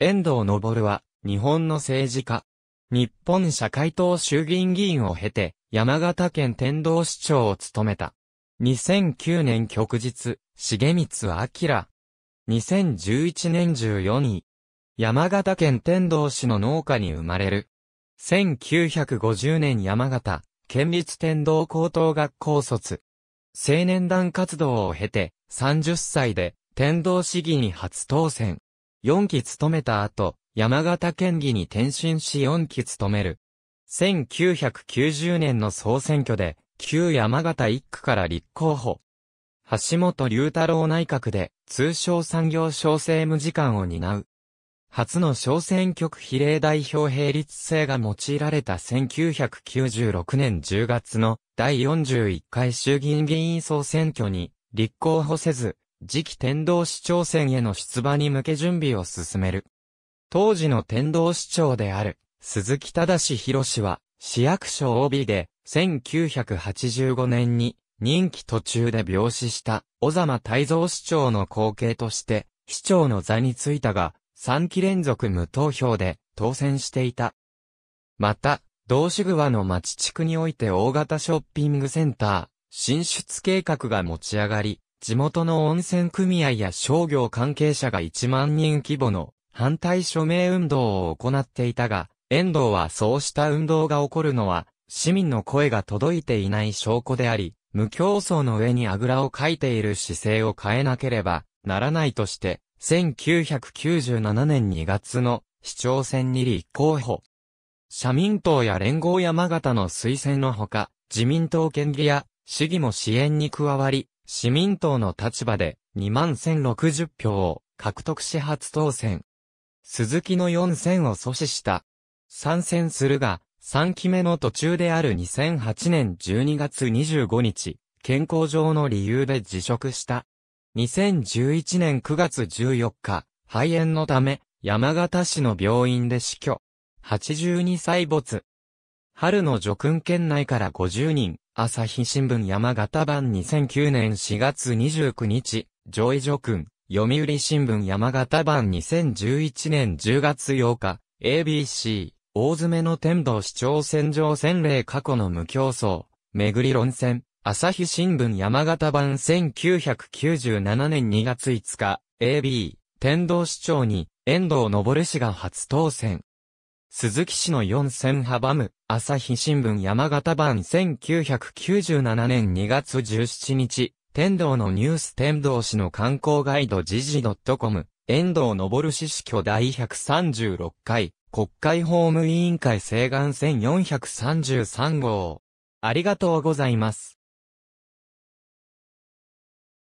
遠藤昇は、日本の政治家。日本社会党衆議院議員を経て、山形県天童市長を務めた。2009年旭日、重光明。2011年14位。山形県天童市の農家に生まれる。1950年山形、県立天童高等学校卒。青年団活動を経て、30歳で、天童市議に初当選。4期務めた後、山形県議に転身し4期務める。1990年の総選挙で、旧山形1区から立候補。橋本龍太郎内閣で、通商産業省政務次官を担う。初の小選挙区比例代表並立制が用いられた1996年10月の第41回衆議院議員総選挙に立候補せず、次期天童市長選への出馬に向け準備を進める。当時の天童市長である、鈴木忠博氏は、市役所 OB で、1985年に、任期途中で病死した、小沢泰造市長の後継として、市長の座についたが、3期連続無投票で、当選していた。また、道志桑の町地区において大型ショッピングセンター、進出計画が持ち上がり、地元の温泉組合や商業関係者が1万人規模の反対署名運動を行っていたが、遠藤はそうした運動が起こるのは、市民の声が届いていない証拠であり、無競争の上にあぐらをかいている姿勢を変えなければならないとして、1997年2月の市長選に立候補。社民党や連合山形の推薦のほか、自民党県議や市議も支援に加わり、市民党の立場で21,060票を獲得し初当選。鈴木の4選を阻止した。参戦するが、3期目の途中である2008年12月25日、健康上の理由で辞職した。2011年9月14日、肺炎のため、山形市の病院で死去。82歳没。春の叙勲圏内から50人、朝日新聞山形版2009年4月29日、上位助君、読売新聞山形版2011年10月8日、ABC、大詰めの天道市長戦場戦例過去の無競争、巡り論戦、朝日新聞山形版1997年2月5日、AB、天道市長に、遠藤昇氏が初当選。鈴木市の四千阻む、朝日新聞山形版1997年2月17日、天童のニュース天童市の観光ガイド時事 .com、遠藤昇市市去第136回、国会法務委員会請願1433号。ありがとうございます。